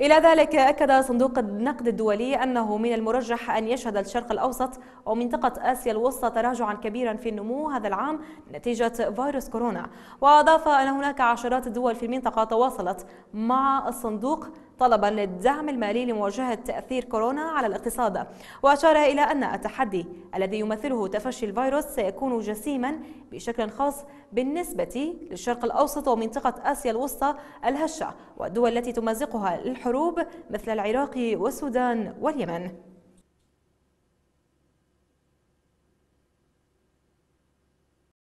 إلى ذلك أكد صندوق النقد الدولي أنه من المرجح أن يشهد الشرق الأوسط ومنطقة آسيا الوسطى تراجعا كبيرا في النمو هذا العام نتيجة فيروس كورونا وأضاف أن هناك عشرات الدول في المنطقة تواصلت مع الصندوق طلبا للدعم المالي لمواجهة تأثير كورونا على الاقتصاد وأشار إلى أن التحدي الذي يمثله تفشي الفيروس سيكون جسيما بشكل خاص بالنسبة للشرق الأوسط ومنطقة آسيا الوسطى الهشة والدول التي تمزقها الحروب مثل العراق والسودان واليمن